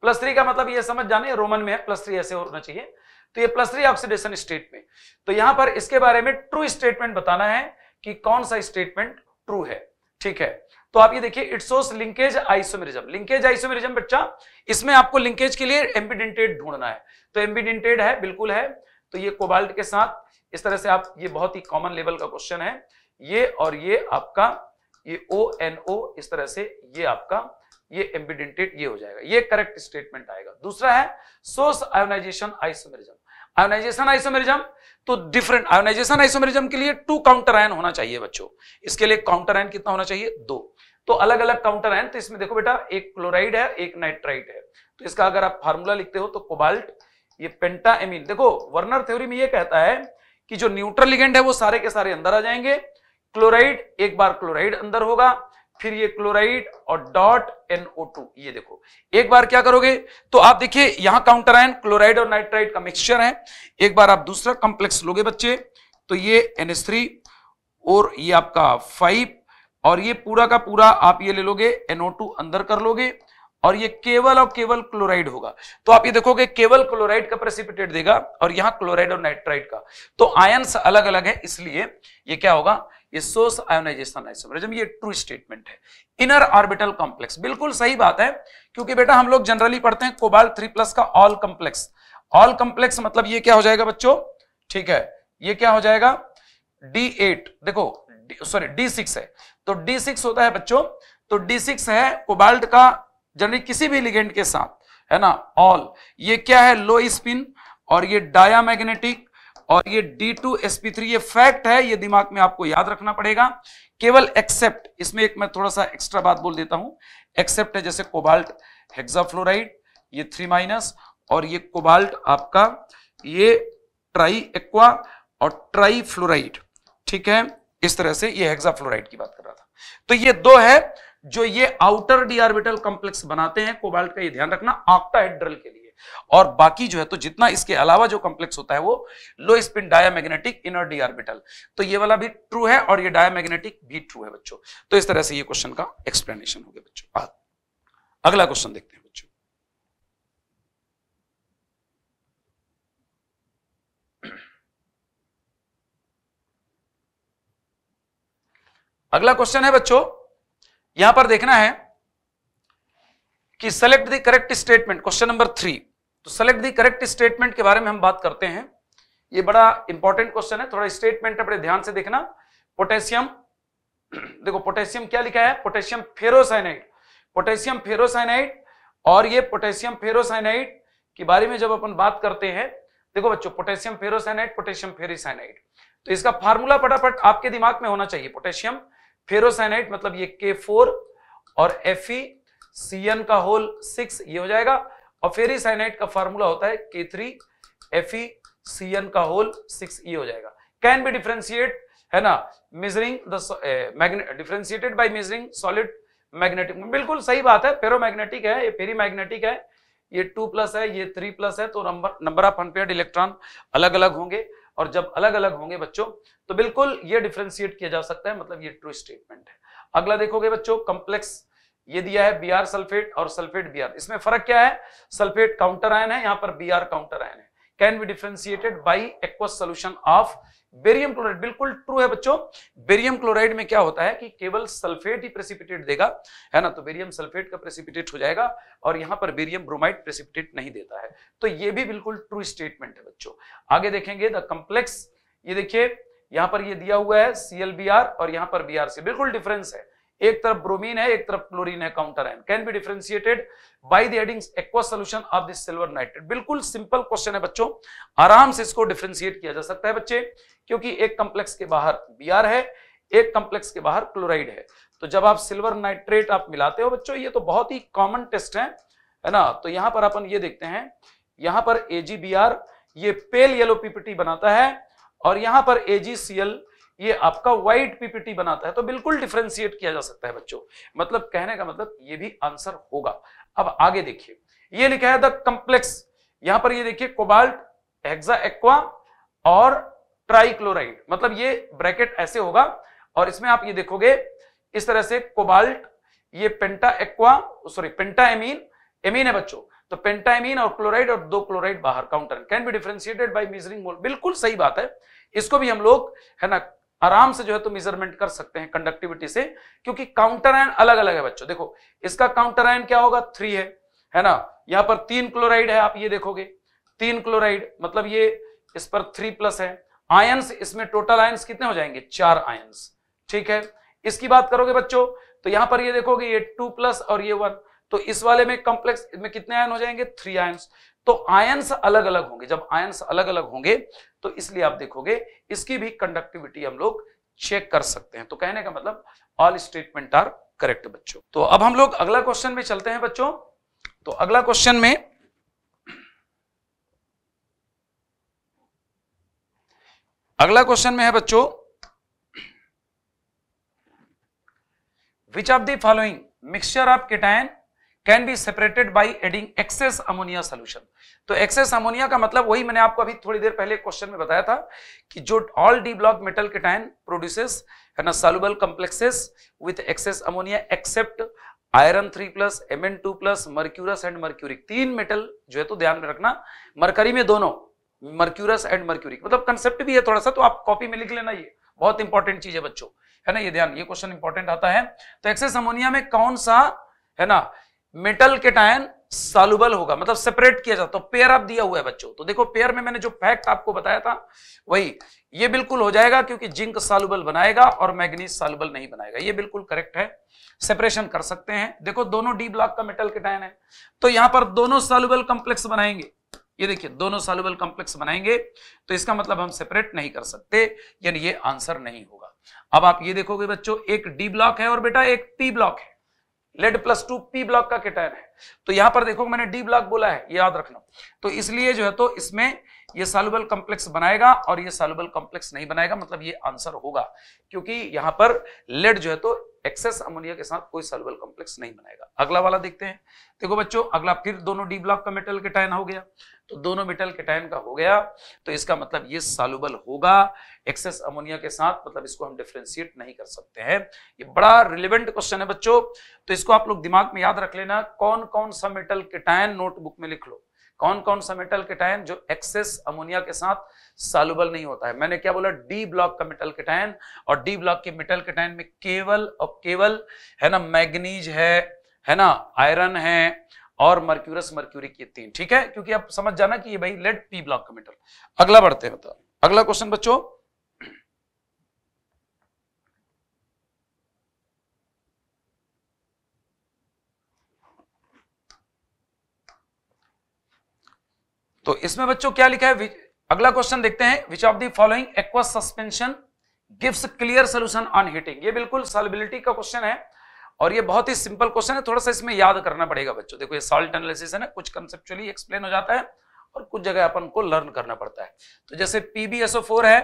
plus three का मतलब ये समझ जाने रोमन में है प्लस थ्री ऐसे होना चाहिए तो ये प्लस थ्री ऑक्सीडेशन स्टेट में तो यहां पर इसके बारे में ट्रू स्टेटमेंट बताना है कि कौन सा स्टेटमेंट ट्रू है ठीक है तो आप ये देखिए it shows linkage isomerism linkage isomerism बच्चा इसमें आपको लिंकेज के लिए एम्बिडेंटेड ढूंढना है तो एम्बिडेंटेड है बिल्कुल है तो ये कोबाल्ट के साथ इस तरह से आप ये बहुत ही कॉमन लेवल का क्वेश्चन है ये और ये आपका ये ओ एन ओ इस तरह से ये आपका ये एम्बिडेंटेड ये हो जाएगा ये करेक्ट स्टेटमेंट आएगा दूसरा है source ionisation isomerism ionisation isomerism तो डिफरेंट आयोनाइजेशन आइसोमेरिज्म के लिए टू काउंटर आयन होना चाहिए बच्चों इसके लिए काउंटर आयन कितना होना चाहिए दो तो अलग अलग काउंटर आयन तो इसमें देखो बेटा एक क्लोराइड है एक नाइट्राइड है तो इसका अगर आप फार्मूला लिखते हो तो कोबाल्ट ये पेंटा एमिन देखो वर्नर थ्योरी में ये कहता है कि जो न्यूट्रल लिगेंड है वो सारे के सारे अंदर आ जाएंगे क्लोराइड एक बार क्लोराइड अंदर होगा फिर ये क्लोराइड और डॉट एनओ ये देखो एक बार क्या करोगे तो आप देखिए यहां काउंटर आयन क्लोराइड और नाइट्राइड का मिक्सचर है एक बार आप दूसरा कॉम्प्लेक्स लोगे बच्चे तो ये NH3 और ये आपका फाइव और ये पूरा का पूरा आप ये ले लोगे NO2 अंदर कर लोगे और ये केवल और केवल क्लोराइड होगा तो आप ये देखोगे केवल क्लोराइड का प्रेसिपिटेट देगा और यहां क्लोराइड और नाइट्राइड का तो आयन अलग अलग है इसलिए ये क्या होगा ये सोर्स आयोनाइजेशन आइसोमेरिज्म ये ट्रू स्टेटमेंट है इनर ऑर्बिटल कॉम्प्लेक्स बिल्कुल सही बात है क्योंकि बेटा हम लोग जनरली पढ़ते हैं कोबाल थ्री प्लस का ऑल कॉम्प्लेक्स ऑल कॉम्प्लेक्स मतलब ये क्या हो जाएगा बच्चों ठीक है ये क्या हो जाएगा डी एट देखो सॉरी डी सिक्स है तो डी सिक्स होता है बच्चों तो डी सिक्स है कोबाल्ट का जनरली किसी भी लिगेंड के साथ है ना ऑल ये क्या है लो स्पिन और ये डायामैग्नेटिक और ये D two S P three ये फैक्ट है ये दिमाग में आपको याद रखना पड़ेगा केवल एक्सेप्ट इसमें एक मैं थोड़ा सा एक्स्ट्रा बात बोल देता हूं एक्सेप्ट है जैसे कोबाल्ट हेक्साफ्लोराइड ये थ्री माइनस और ये कोबाल्ट आपका ये ट्राई एक्वा और ट्राई फ्लोराइड ठीक है इस तरह से ये हेक्साफ्लोराइड की बात कर रहा था तो ये दो है जो ये आउटर डी ऑर्बिटल कॉम्प्लेक्स बनाते हैं कोबाल्ट का ये ध्यान रखना ऑक्टाहेड्रल के लिए और बाकी जो है तो जितना इसके अलावा जो कॉम्प्लेक्स होता है वो low spin diamagnetic inner D orbital तो ये वाला भी ट्रू है और ये डायामैग्नेटिक भी ट्रू है बच्चों तो इस तरह से ये क्वेश्चन का एक्सप्लेनेशन हो गया बच्चों अगला क्वेश्चन देखते हैं बच्चों अगला क्वेश्चन है बच्चों यहां पर देखना है कि select the correct statement question number three तो सेलेक्ट द करेक्ट स्टेटमेंट के बारे में हम बात करते हैं ये बड़ा इंपॉर्टेंट क्वेश्चन है थोड़ा स्टेटमेंट अपने ध्यान से देखना पोटेशियम देखो पोटेशियम क्या लिखा है पोटेशियम फेरोसाइनाइड पोटेशियम फेरोसाइनाइड और ये पोटेशियम फेरोसाइनाइड के बारे में जब अपन बात करते हैं देखो बच्चों पोटेशियम फेरोसाइनाइड पोटेशियम फेरिसाइनाइड तो इसका फार्मूला फटाफट आपके दिमाग में होना चाहिए पोटेशियम फेरोसाइनाइड मतलब ये के फोर और एफ सी एन का होल सिक्स ये हो जाएगा और फेरी साइनाइट का फॉर्मूला होता है K three F E C N का होल सिक्स ये हो जाएगा कैन बी डिफ्रेंशिएट है ना measuring the differentiated by measuring solid magnetic बिल्कुल सही बात है मैग्नेटिक है ये फेरी मैग्नेटिक है ये टू प्लस है ये थ्री प्लस है तो number number of unpaired electron अलग अलग होंगे और जब अलग अलग होंगे बच्चों तो बिल्कुल ये डिफ्रेंशिएट किया जा सकता है मतलब ये ट्रू स्टेटमेंट है अगला देखोगे बच्चों कॉम्प्लेक्स ये दिया है बी सल्फेट और सल्फेट बी इसमें फर्क क्या है सल्फेट काउंटर आयन है यहाँ पर बी काउंटर आयन है can be differentiated by aqueous solution of barium chloride बिल्कुल ट्रू है बच्चों बेरियम क्लोराइड में क्या होता है कि केवल सल्फेट ही प्रेसिपिटेट देगा है ना तो बेरियम सल्फेट का प्रेसिपिटेट हो जाएगा और यहां पर बेरियम ब्रोमाइड प्रेसिपिटेट नहीं देता है तो ये भी बिल्कुल ट्रू स्टेटमेंट है बच्चों आगे देखेंगे द कम्प्लेक्स ये देखिए यहां पर ये दिया हुआ है सी और यहां पर बी से बिल्कुल डिफरेंस है एक तरफ ब्रोमीन है एक तरफ क्लोरीन है counter anion can be differentiated by adding solution of this silver nitrate बिल्कुल सिंपल क्वेश्चन है बच्चों आराम से इसको डिफ्रेंसिएट किया जा सकता है बच्चे क्योंकि एक कंप्लेक्स के बाहर बी है एक कंप्लेक्स के बाहर क्लोराइड है तो जब आप सिल्वर नाइट्रेट आप मिलाते हो बच्चों ये तो बहुत ही कॉमन टेस्ट है है ना तो यहां पर अपन ये देखते हैं यहां पर एजीबीआर ये पेल येलो पीपीटी बनाता है और यहां पर एजीसीएल ये आपका वाइट पीपीटी बनाता है तो बिल्कुल डिफ्रेंशिएट किया जा सकता है बच्चों मतलब कहने का मतलब ये भी आंसर होगा अब आगे देखिए ये लिखा है द कंप्लेक्स यहां पर ये देखिए कोबाल्ट एक्सा एक्वा और ट्राइक्लोराइड मतलब ये ब्रैकेट ऐसे होगा और इसमें आप ये देखोगे इस तरह से कोबाल्ट ये penta aqua sorry penta amine amine है बच्चों तो पेंटाइमीन और क्लोराइड और दो क्लोराइड बाहर counter can be differentiated by measuring mole बिल्कुल सही बात है इसको भी हम लोग है ना आराम से जो है तो मेजरमेंट कर सकते हैं कंडक्टिविटी से क्योंकि काउंटर आयन अलग अलग है बच्चों देखो इसका काउंटर आयन क्या होगा थ्री है है ना यहाँ पर तीन क्लोराइड है आप ये देखोगे तीन क्लोराइड मतलब ये इस पर थ्री प्लस है आयंस इसमें टोटल आयंस कितने हो जाएंगे चार आयंस ठीक है इसकी बात करोगे बच्चों तो यहां पर ये देखोगे ये टू प्लस और ये वन तो इस वाले में कॉम्प्लेक्स में कितने आयन हो जाएंगे थ्री आयन तो आयन्स अलग अलग होंगे जब आयन्स अलग अलग होंगे तो इसलिए आप देखोगे इसकी भी कंडक्टिविटी हम लोग चेक कर सकते हैं तो कहने का मतलब ऑल स्टेटमेंट आर करेक्ट बच्चों तो अब हम लोग अगला क्वेश्चन में चलते हैं बच्चों तो अगला क्वेश्चन में अगला क्वेश्चन में है बच्चों which of the following mixture of cation can be separated by adding excess ammonia solution तो एक्सेस अमोनिया का मतलब वही मैंने आपको अभी थोड़ी देर पहले क्वेश्चन में बताया था कि जो all D block metal cation produces है ना soluble complexes with excess ammonia except iron three plus M N two plus mercurous and mercuric तीन मेटल जो है तो ध्यान में रखना मरकरी में दोनों मर्क्यूरस एंड मर्क्यूरिक मतलब कंसेप्ट भी है थोड़ा सा तो आप कॉपी में लिख लेना ये बहुत इंपॉर्टेंट चीज है बच्चों है ना ये ध्यान ये क्वेश्चन इंपॉर्टेंट आता है तो एक्सेस अमोनिया में कौन सा है ना मेटल के टायन सालुबल होगा मतलब सेपरेट किया जाता है पेयर तो आप दिया हुआ है बच्चों तो देखो पेयर में मैंने जो फैक्ट आपको बताया था वही ये बिल्कुल हो जाएगा क्योंकि जिंक सालुबल बनाएगा और मैग्नीज सालुबल नहीं बनाएगा ये बिल्कुल करेक्ट है सेपरेशन कर सकते हैं देखो दोनों डी ब्लॉक का मेटल के टायन है तो यहां पर दोनों सालुबल कॉम्प्लेक्स बनाएंगे ये देखिए दोनों सालुबल कॉम्प्लेक्स बनाएंगे तो इसका मतलब हम सेपरेट नहीं कर सकते यानी ये आंसर नहीं होगा अब आप ये देखोगे बच्चों एक डी ब्लॉक है और बेटा एक पी ब्लॉक है lead plus two P block का केटायन है तो यहां पर देखो मैंने डी ब्लॉक बोला है याद रखना तो इसलिए जो है तो इसमें ये सॉल्युबल कॉम्प्लेक्स बनाएगा और ये सॉल्युबल कॉम्प्लेक्स नहीं बनाएगा मतलब ये आंसर होगा क्योंकि यहाँ पर लेड जो है तो एक्सेस अमोनिया के साथ कोई सॉल्युबल कॉम्प्लेक्स नहीं बनाएगा अगला वाला देखते हैं देखो बच्चों अगला फिर दोनों डी ब्लॉक का मेटल केटायन हो गया तो दोनों मेटल केटायन का हो गया तो इसका मतलब ये सॉल्युबल होगा एक्सेस अमोनिया के साथ मतलब इसको हम डिफ्रेंशिएट नहीं कर सकते हैं ये बड़ा रिलेवेंट क्वेश्चन है बच्चों तो इसको आप लोग दिमाग में याद रख लेना कौन कौन सा मेटल केटायन नोटबुक में लिख लो कौन कौन सा मेटल केटायन जो एक्सेस अमोनिया के साथ सालुबल नहीं होता है मैंने क्या बोला डी ब्लॉक का मेटल केटायन और डी ब्लॉक के मेटल केटायन में केवल और केवल है ना मैग्नीज है है ना आयरन है और मर्क्यूरस मर्क्यूरी ये तीन ठीक है क्योंकि आप समझ जाना कि ये भाई लेड पी ब्लॉक का मेटल अगला बढ़ते हैं तो। अगला क्वेश्चन बच्चों तो इसमें बच्चों क्या लिखा है अगला क्वेश्चन देखते हैं which of the following aqua suspension gives clear solution on heating ये बिल्कुल सॉलिबिलिटी का क्वेश्चन है और ये बहुत ही सिंपल क्वेश्चन है थोड़ा सा इसमें याद करना पड़ेगा बच्चों देखो ये सॉल्ट एनालिसिस है ना कुछ कंसेप्चुअली एक्सप्लेन हो जाता है और कुछ जगह अपन को लर्न करना पड़ता है तो जैसे पीबीएसओ फोर है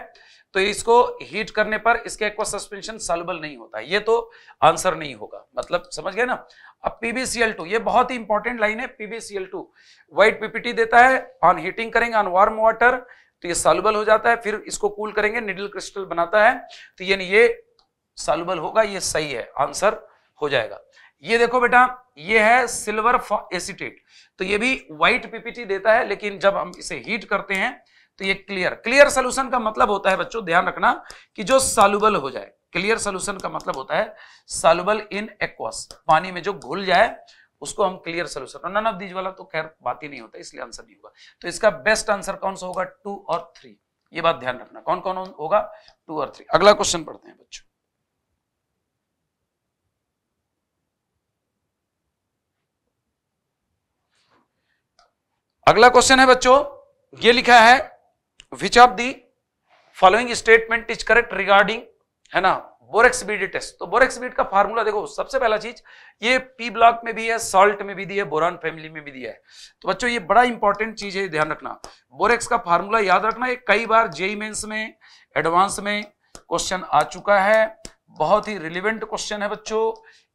तो इसको हीट करने पर इसके एक्वा सस्पेंशन सॉल्युबल नहीं होता ये तो आंसर नहीं होगा मतलब समझ गए ना अब PbCl2 ये बहुत ही इंपॉर्टेंट लाइन है PbCl2 व्हाइट पीपीटी देता है ऑन हीटिंग करेंगे ऑन वार्म वाटर तो ये सॉल्युबल हो जाता है फिर इसको कूल करेंगे निडल क्रिस्टल बनाता है तो यानी ये सॉल्युबल होगा ये सही है आंसर हो जाएगा ये देखो बेटा ये है सिल्वर एसिटेट तो ये भी व्हाइट पीपीटी देता है लेकिन जब हम इसे हीट करते हैं तो ये क्लियर क्लियर सोल्यूशन का मतलब होता है बच्चों ध्यान रखना कि जो सालुबल हो जाए क्लियर सोल्यूशन का मतलब होता है सालुबल इन एक्वास पानी में जो घुल जाए उसको हम clear solution none of these वाला तो खैर बात ही नहीं होता इसलिए आंसर नहीं होगा तो इसका बेस्ट आंसर कौन सा होगा टू और थ्री ये बात ध्यान रखना कौन कौन होगा टू और थ्री अगला क्वेश्चन पढ़ते हैं बच्चों अगला क्वेश्चन है बच्चों ये लिखा है which of the following statement is correct regarding है ना बोरेक्स बीड टेस्ट तो बोरेक्स बीड का फार्मूला देखो सबसे पहला चीज ये पी ब्लॉक में भी है सॉल्ट में भी दी है बोरान फैमिली में भी दिया है तो बच्चों ये बड़ा इंपॉर्टेंट चीज है ध्यान रखना बोरेक्स का फार्मूला याद रखना ये कई बार जेई मेन्स में एडवांस में क्वेश्चन आ चुका है बहुत ही रिलेवेंट क्वेश्चन है बच्चों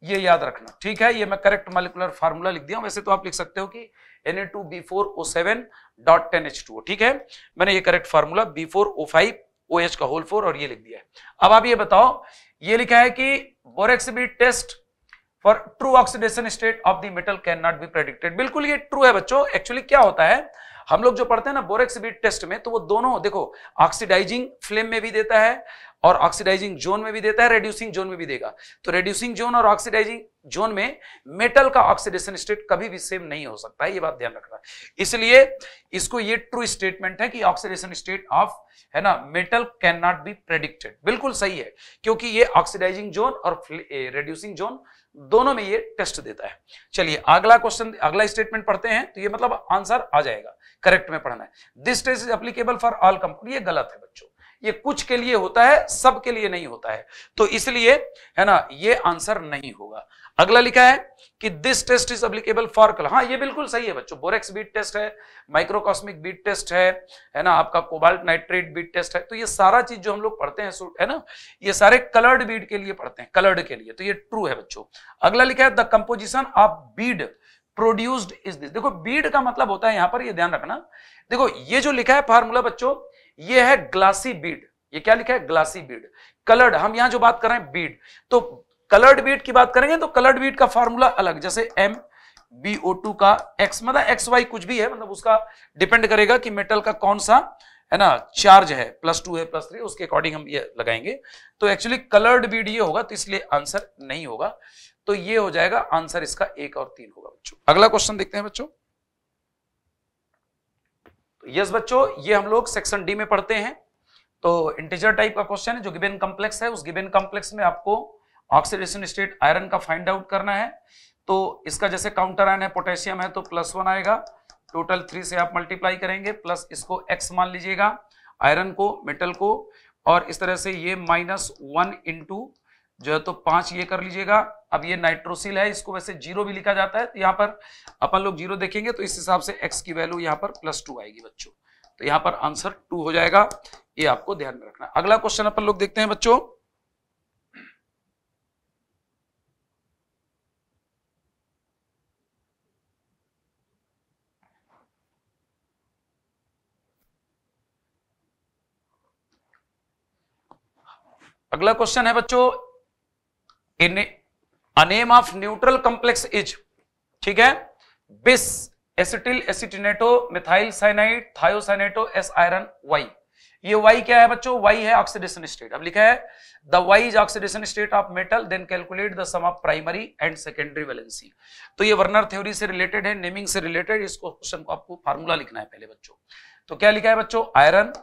ये याद रखना ठीक है ये मैं करेक्ट मालिकुलर फार्मूला लिख दिया वैसे तो आप लिख सकते हो कि एन ए ठीक है मैंने ये correct formula B four O five O H का होल फोर और ये लिख दिया है अब आप ये बताओ ये लिखा है कि borax bead test for true oxidation state of the metal can not be predicted बिल्कुल ये ट्रू है बच्चों एक्चुअली क्या होता है हम लोग जो पढ़ते हैं ना बोरेक्स बी टेस्ट में तो वो दोनों देखो ऑक्सीडाइजिंग फ्लेम में भी देता है और ऑक्सीडाइजिंग जोन में भी देता है रेड्यूसिंग जोन में भी देगा तो रेड्यूसिंग जोन और ऑक्सीडाइजिंग जोन में मेटल का ऑक्सीडेशन स्टेट कभी भी सेम नहीं हो सकता है ये बात ध्यान रखना इसलिए इसको ये ट्रू स्टेटमेंट है कि ऑक्सीडेशन स्टेट ऑफ है ना metal can not be predicted बिल्कुल सही है क्योंकि ये ऑक्सीडाइजिंग जोन और रेड्यूसिंग जोन दोनों में ये टेस्ट देता है चलिए अगला क्वेश्चन अगला स्टेटमेंट पढ़ते हैं तो ये मतलब आंसर आ जाएगा करेक्ट में पढ़ना है this test is applicable for all company ये गलत है बच्चों ये कुछ के लिए होता है सब के लिए नहीं होता है तो इसलिए है ना ये आंसर नहीं होगा अगला लिखा है कि this test is applicable for कल हाँ ये बिल्कुल सही है बच्चों बोरेक्स बीट टेस्ट है माइक्रोकॉस्मिक बीट टेस्ट है है ना आपका कोबाल्ट नाइट्रेट बीट टेस्ट है तो ये सारा चीज जो हम लोग पढ़ते हैं है ना ये सारे कलर्ड बीड के लिए पढ़ते हैं कलर्ड के लिए तो ये ट्रू है बच्चों अगला लिखा है the composition of bead produced is this देखो बीड का मतलब होता है यहां पर ये ध्यान रखना देखो ये जो लिखा है फार्मूला बच्चों ये है ग्लासी बीड ये क्या लिखा है ग्लासी बीड कलर्ड हम यहां जो बात कर रहे हैं बीड तो कलर्ड बीट की बात करेंगे तो कलर्ड बीट का फॉर्मूला अलग जैसे एम बी ओ टू का एक्स मतलब एक्स वाई कुछ भी है मतलब उसका डिपेंड करेगा कि मेटल का कौन सा है ना चार्ज है प्लस टू है प्लस थ्री उसके अकॉर्डिंग हम ये लगाएंगे तो एक्चुअली कलर्ड बीड ये होगा तो इसलिए आंसर नहीं होगा तो ये हो जाएगा आंसर इसका एक और तीन होगा बच्चों अगला क्वेश्चन देखते हैं बच्चों यस तो बच्चों ये हम लोग सेक्शन डी में पढ़ते हैं तो इंटीजर टाइप का क्वेश्चन है जो गिवन कॉम्प्लेक्स है उस गिवन कॉम्प्लेक्स में आपको ऑक्सीडेशन स्टेट आयरन का फाइंड आउट करना है तो इसका जैसे काउंटर आयन है पोटेशियम है तो प्लस वन आएगा टोटल थ्री से आप मल्टीप्लाई करेंगे प्लस इसको एक्स मान लीजिएगा आयरन को मेटल को और इस तरह से ये माइनस वन इंटू जो है तो पांच ये कर लीजिएगा अब ये नाइट्रोसिल है इसको वैसे जीरो भी लिखा जाता है तो यहाँ पर अपन लोग जीरो देखेंगे तो इस हिसाब से एक्स की वैल्यू यहाँ पर प्लस टू आएगी बच्चों तो यहाँ पर आंसर टू हो जाएगा ये आपको ध्यान में रखना अगला क्वेश्चन अपन लोग देखते हैं बच्चों अगला क्वेश्चन है बच्चों in a of neutral complex is ठीक है bis acetyl acetonato methyl cyanide thiocyanato S iron Y ये वाई क्या है बच्चों वाई है ऑक्सीडेशन स्टेट अब लिखा है the Y is oxidation state of metal then calculate the sum of primary and secondary valency तो ये वर्नर थ्योरी से रिलेटेड है नेमिंग से रिलेटेड इसको क्वेश्चन को आपको फार्मूला लिखना है पहले बच्चों तो क्या लिखा है बच्चों आयरन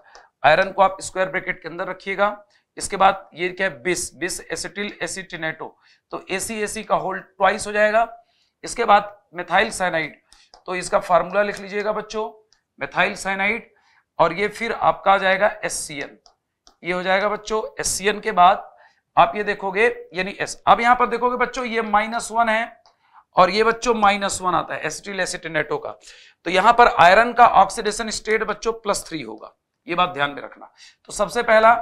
आयरन को आप स्क्वायर ब्रैकेट के अंदर रखिएगा इसके बाद ये क्या है बिस बिस एसिटिल एसिटिनेटो तो एसी एसी का होल ट्वाइस हो जाएगा इसके बाद मेथाइल साइनाइड तो इसका फार्मूला लिख लीजिएगा बच्चों मेथाइल साइनाइड और ये फिर आपका आ जाएगा एस ये हो जाएगा बच्चों एस के बाद आप ये देखोगे यानी एस अब यहां पर देखोगे बच्चों ये माइनस वन है और ये बच्चों माइनस वन आता है एसिटिल एसिटिनेटो का तो यहां पर आयरन का ऑक्सीडेशन स्टेट बच्चों प्लस थ्री होगा ये बात ध्यान में रखना तो सबसे पहला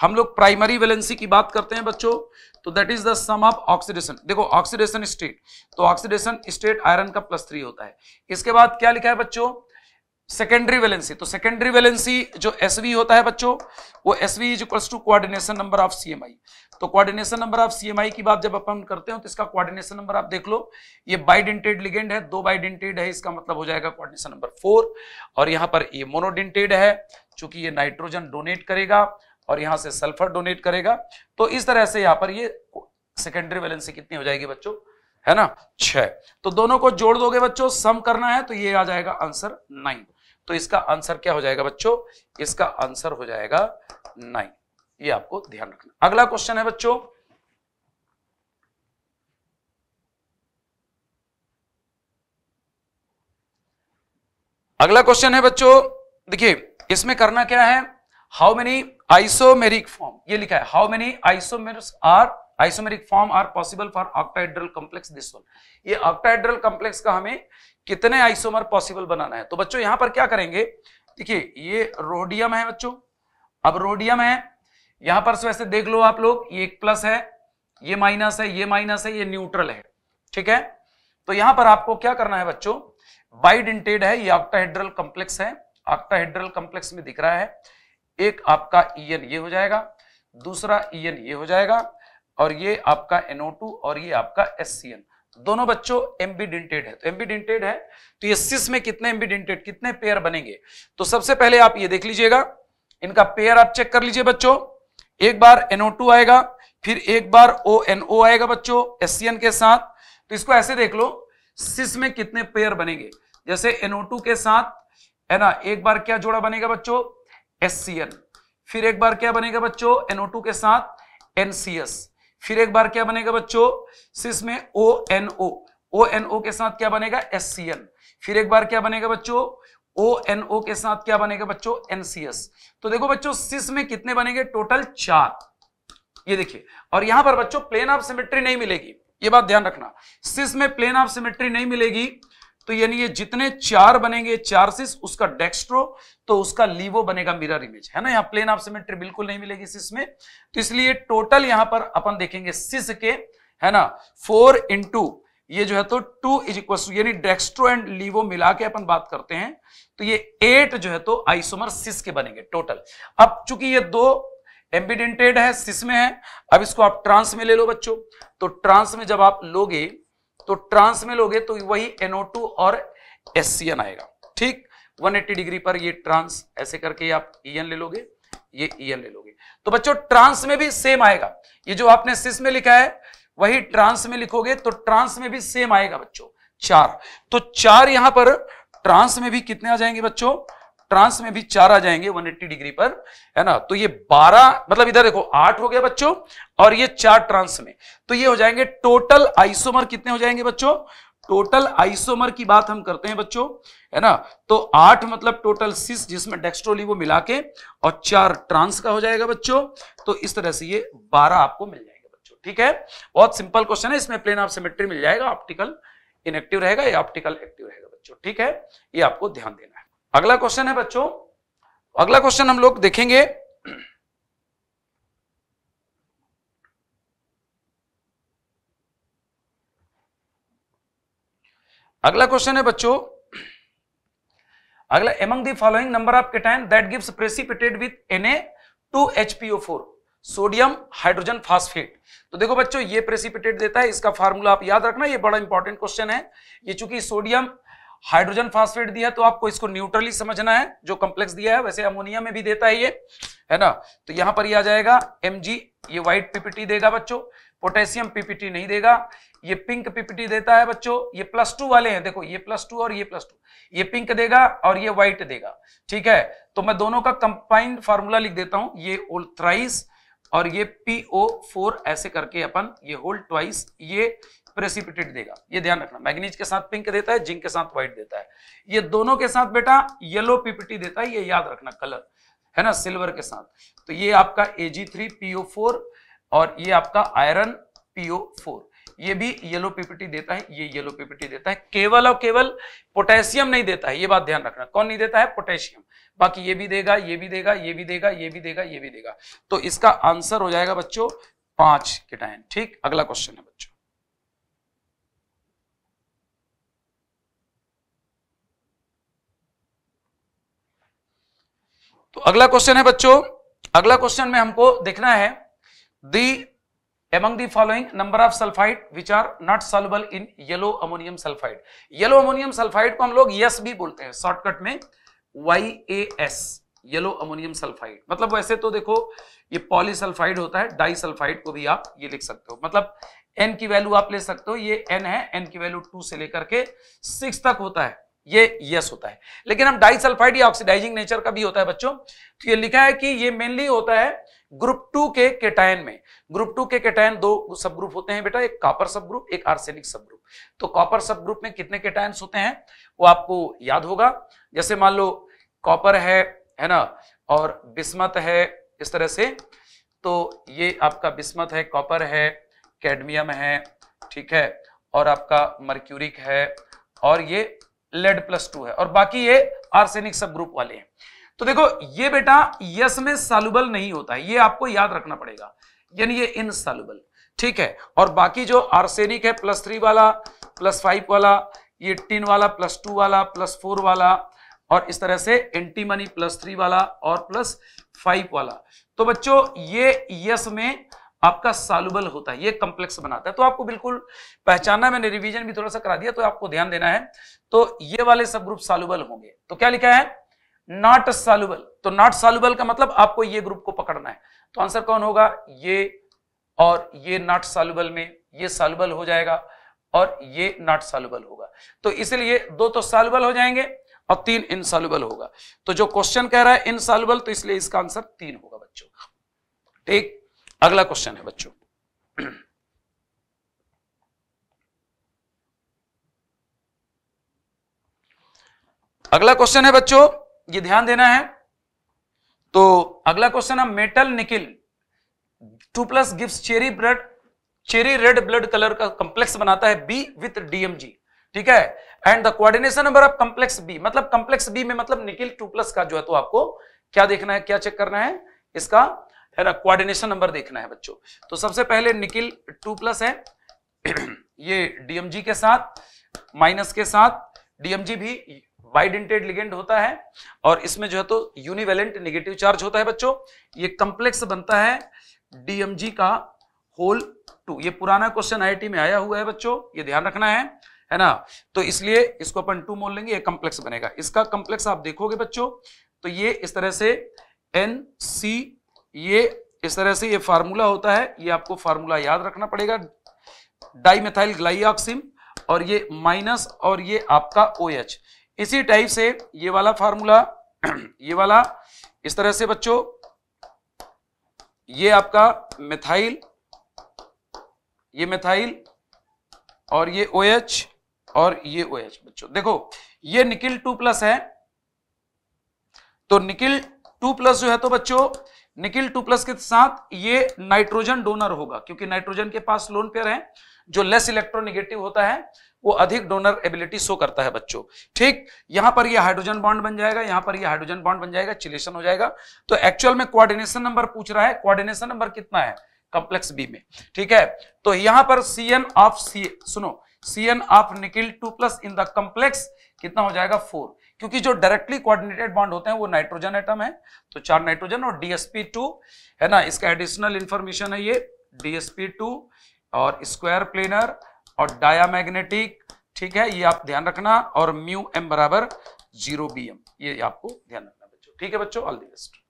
हम लोग प्राइमरी वैलेंसी की बात करते हैं बच्चों तो that is the sum of oxidation देखो ऑक्सीडेशन स्टेट तो ऑक्सीडेशन स्टेट आयरन का प्लस थ्री होता है इसके बाद क्या लिखा है बच्चों सेकेंडरी वैलेंसी तो सेकेंडरी वैलेंसी जो एस होता है बच्चों वो S V is equals to coordination number of CMI तो कोऑर्डिनेशन नंबर ऑफ सीएमआई की बात जब अपन करते हो तो इसका कोऑर्डिनेशन नंबर आप देख लो ये बाइडेंटेड लिगेंड है दो बाइडेंटेड है इसका मतलब हो जाएगा कोऑर्डिनेशन नंबर फोर और यहाँ पर ये मोनोडेंटेड है चूंकि ये नाइट्रोजन डोनेट करेगा और यहाँ से सल्फर डोनेट करेगा तो इस तरह से यहाँ पर ये सेकेंडरी वैलेंसी कितनी हो जाएगी बच्चों है ना छह तो दोनों को जोड़ दोगे बच्चों सम करना है तो ये आ जाएगा आंसर नाइन तो इसका आंसर क्या हो जाएगा बच्चों इसका आंसर हो जाएगा नाइन ये आपको ध्यान रखना अगला क्वेश्चन है बच्चों अगला क्वेश्चन है बच्चों देखिए इसमें करना क्या है हाउ मेनी आइसोमेरिक फॉर्म ये लिखा है how many isomer are isomeric form are possible for octahedral complex this one ये ऑक्टाइड्रल कॉम्प्लेक्स का हमें कितने आइसोमर पॉसिबल बनाना है तो बच्चों यहां पर क्या करेंगे देखिए ये रोडियम है बच्चों अब रोडियम है यहां पर वैसे देख लो आप लोग ये एक प्लस है ये माइनस है ये माइनस है ये न्यूट्रल है ठीक है तो यहां पर आपको क्या करना है बच्चों बाइडेंटेड है ये ऑक्टाहेड्रल कॉम्प्लेक्स है ऑक्टाहेड्रल कॉम्प्लेक्स में दिख रहा है एक आपका ईएन ये हो जाएगा दूसरा ईएन ये हो जाएगा और ये आपका NO2 और ये आपका SCN दोनों बच्चों एम्बीडेंटेड है तो एम्बीडेंटेड है तो ये सिस में कितने एम्बीडेंटेड कितने पेयर बनेंगे तो सबसे पहले आप ये देख लीजिएगा इनका पेयर आप चेक कर लीजिए बच्चों एक बार NO2 आएगा फिर एक बार ONO आएगा बच्चों SCN के साथ तो इसको ऐसे देख लो सिस में कितने पेयर बनेंगे जैसे NO2 के साथ है ना एक बार क्या जोड़ा बनेगा बच्चों SCN फिर एक बार क्या बनेगा बच्चों NO2 के साथ NCS फिर एक बार क्या बनेगा बच्चों सिस में O N O O N O के साथ क्या बनेगा एस सी एन फिर एक बार क्या बनेगा बच्चों ओ एन ओ के साथ क्या बनेगा बच्चों एनसीएस तो देखो बच्चों सिस में कितने बनेंगे टोटल चार ये देखिए और यहां पर बच्चों प्लेन ऑफ सिमेट्री नहीं मिलेगी ये बात ध्यान रखना सिस में प्लेन ऑफ सिमेट्री नहीं मिलेगी तो यानी ये जितने चार बनेंगे चार सिस उसका डेक्स्ट्रो तो उसका लीवो बनेगा मिरर इमेज है ना यहाँ प्लेन आप सिमेट्री बिल्कुल नहीं मिलेगी सिस में तो इसलिए टोटल यहां पर अपन देखेंगे सिस के है ना फोर इंटू ये जो है तो टू इज इक्वल यानी डेक्स्ट्रो एंड लीवो मिला के अपन बात करते हैं तो ये एट जो है तो आइसोमर सिस के बनेंगे टोटल अब चूंकि ये दो एम्बिडेंटेड है सिस में है अब इसको आप ट्रांस में ले लो बच्चों तो ट्रांस में जब आप लोगे तो ट्रांस में लोगे तो वही NO2 और SCN आएगा ठीक 180 डिग्री पर ये ट्रांस ऐसे करके आप EN ले लोगे ये EN ले लोगे तो बच्चों ट्रांस में भी सेम आएगा ये जो आपने सिस में लिखा है वही ट्रांस में लिखोगे तो ट्रांस में भी सेम आएगा बच्चों चार तो चार यहां पर ट्रांस में भी कितने आ जाएंगे बच्चों ट्रांस में भी चार आ जाएंगे 180 डिग्री पर है ना तो ये 12 मतलब इधर देखो 8 हो गया बच्चों और ये चार ट्रांस में तो ये हो जाएंगे टोटल आइसोमर कितने हो जाएंगे बच्चों टोटल आइसोमर की बात हम करते हैं बच्चों है ना तो आठ मतलब टोटल सिस जिसमें डेक्स्ट्रोली वो मिला के और चार ट्रांस का हो जाएगा बच्चों तो इस तरह से ये बारह आपको मिल जाएंगे बच्चों ठीक है बहुत सिंपल क्वेश्चन है इसमें प्लेन ऑफ सिमेट्री मिल जाएगा ऑप्टिकल इनएक्टिव रहेगा या ऑप्टिकल एक्टिव रहेगा बच्चों ठीक है ये आपको ध्यान देना अगला क्वेश्चन है बच्चों अगला क्वेश्चन हम लोग देखेंगे अगला क्वेश्चन है बच्चों अगला among the following number of cation that gives precipitated with four sodium hydrogen phosphate तो देखो बच्चों ये प्रेसिपिटेट देता है इसका फार्मूला आप याद रखना ये बड़ा इंपॉर्टेंट क्वेश्चन है ये चूंकि सोडियम हाइड्रोजन फास्फेट दिया तो आपको इसको न्यूट्रली समझना है जो कॉम्प्लेक्स दिया है वैसे अमोनिया में भी देता है ये है ना तो यहां पर ये आ जाएगा एम ये व्हाइट पीपीटी देगा बच्चों पोटेशियम पीपीटी नहीं देगा ये पिंक पीपीटी देता है बच्चों ये प्लस टू वाले हैं देखो ये प्लस टू और ये प्लस टू ये पिंक देगा और ये व्हाइट देगा ठीक है तो मैं दोनों का कंपाइंड फार्मूला लिख देता हूं ये ओल्थ्राइस और ये पीओ फोर ऐसे करके अपन ये होल ट्वाइस ये प्रेसिपिटेट देगा ये ध्यान रखना मैग्नीज के साथ पिंक देता है जिंक के साथ व्हाइट देता है ये दोनों के साथ बेटा येलो पीपीटी देता है ये याद रखना कलर है ना सिल्वर के साथ तो ये आपका ए पीओ फोर और ये आपका आयरन पीओ फोर ये भी येलो पीपीटी देता है ये येलो पीपीटी देता है केवल और केवल पोटेशियम नहीं देता है ये बात ध्यान रखना कौन नहीं देता है पोटेशियम बाकी ये भी देगा ये भी देगा ये भी देगा ये भी देगा ये भी देगा तो इसका आंसर हो जाएगा बच्चों पांच के टाइम ठीक अगला क्वेश्चन है बच्चों तो अगला क्वेश्चन है बच्चों अगला क्वेश्चन में हमको देखना है the among the following number of sulphide which are not soluble in yellow ammonium sulphide yellow ammonium sulphide को हम लोग यस भी बोलते हैं शॉर्टकट में Y A S yellow ammonium sulphide मतलब वैसे तो देखो ये पॉलीसल्फाइड होता है डाई सल्फाइड को भी आप ये लिख सकते हो मतलब एन की वैल्यू आप ले सकते हो ये एन है एन की वैल्यू टू से लेकर के सिक्स तक होता है ये यस होता है लेकिन हम डाइसल्फाइड या ऑक्सीडाइजिंग नेचर का भी होता है बच्चों तो ये लिखा है कि ये मेनली होता है ग्रुप टू के केटायन में ग्रुप टू के केटायन दो सब ग्रुप होते हैं बेटा एक कॉपर सब ग्रुप एक आर्सेनिक सब ग्रुप तो कॉपर सब ग्रुप में कितने केटायन होते हैं वो आपको याद होगा जैसे मान लो कॉपर है है ना और बिस्मत है इस तरह से तो ये आपका बिस्मत है कॉपर है कैडमियम है ठीक है और आपका मर्क्यूरिक है और ये लेड प्लस टू है और बाकी ये आर्सेनिक सब ग्रुप वाले हैं तो देखो ये बेटा यस में सालुबल नहीं होता है ये आपको याद रखना पड़ेगा यानी ये इनसालुबल ठीक है और बाकी जो आर्सेनिक है प्लस थ्री वाला प्लस फाइव वाला ये टिन वाला प्लस टू वाला प्लस फोर वाला और इस तरह से एंटीमनी प्लस थ्री वाला और प्लस फाइव वाला तो बच्चों ये यस में आपका सालुबल होता है ये कॉम्प्लेक्स बनाता है तो आपको बिल्कुल पहचाना मैंने रिवीजन भी थोड़ा सा करा दिया तो आपको ध्यान देना है तो ये वाले सब ग्रुप सालुबल होंगे तो क्या लिखा है नॉट सालुबल तो नॉट सालुबल का मतलब आपको ये ग्रुप को पकड़ना है तो आंसर कौन होगा ये और ये नॉट सालुबल में ये सालुबल हो जाएगा और ये नॉट सालुबल होगा तो इसलिए दो तो सालुबल हो जाएंगे और तीन इनसॉल्युबल होगा तो जो क्वेश्चन कह रहा है इनसॉल्युबल तो इसलिए इसका आंसर तीन होगा बच्चों ठीक अगला क्वेश्चन है बच्चों अगला क्वेश्चन है बच्चों ये ध्यान देना है तो अगला क्वेश्चन है metal nickel two plus gives cherry blood cherry red blood colour का कंप्लेक्स बनाता है बी विथ डीएमजी ठीक है and the coordination number of complex B मतलब कंप्लेक्स बी में मतलब निकिल टू प्लस का जो है तो आपको क्या देखना है क्या चेक करना है इसका है ना कोऑर्डिनेशन नंबर देखना है बच्चों तो सबसे पहले निकिल टू प्लस है ये डीएमजी के साथ माइनस के साथ डीएमजी भी वाइडेंटेड लिगेंड होता है और इसमें जो है तो यूनिवेलेंट नेगेटिव चार्ज होता है बच्चों ये कंप्लेक्स बनता है डीएमजी का होल टू ये पुराना क्वेश्चन आईआईटी में आया हुआ है बच्चों ये ध्यान रखना है है ना तो इसलिए इसको अपन टू मोल लेंगे ये कंप्लेक्स बनेगा इसका कंप्लेक्स आप देखोगे बच्चों तो ये इस तरह से एन सी ये इस तरह से ये फार्मूला होता है ये आपको फार्मूला याद रखना पड़ेगा मेथाइल ग्लाइऑक्सिम और ये माइनस और ये आपका ओ OH. इसी टाइप से ये वाला फार्मूला (clears throat) ये वाला इस तरह से बच्चों ये आपका मिथाइल ये मिथाइल और ये ओ OH और ये ओ OH बच्चों देखो ये निकिल टू प्लस है तो निकिल टू प्लस जो है तो बच्चों निकिल टू प्लस के साथ ये नाइट्रोजन डोनर होगा क्योंकि नाइट्रोजन के पास लोन पेयर है जो लेस इलेक्ट्रोनिगेटिव होता है वो अधिक डोनर एबिलिटी शो करता है बच्चों ठीक यहां पर ये हाइड्रोजन बॉन्ड बन जाएगा यहां पर ये हाइड्रोजन बॉन्ड बन जाएगा चिलेशन हो जाएगा तो एक्चुअल में कोऑर्डिनेशन नंबर पूछ रहा है कोऑर्डिनेशन नंबर कितना है कॉम्प्लेक्स बी में ठीक है तो यहां पर सी एन ऑफ सी सुनो C N of nickel two plus in the complex कितना हो जाएगा फोर क्योंकि जो डायरेक्टली कोऑर्डिनेटेड बॉन्ड होते हैं वो नाइट्रोजन एटम है तो चार नाइट्रोजन और डीएसपी टू है ना इसका एडिशनल इंफॉर्मेशन है ये डीएसपी टू और स्क्वायर प्लेनर और डायामैग्नेटिक ठीक है ये आप ध्यान रखना और म्यू एम बराबर जीरो बी एम ये आपको ध्यान रखना बच्चों ठीक है बच्चों ऑल दी बेस्ट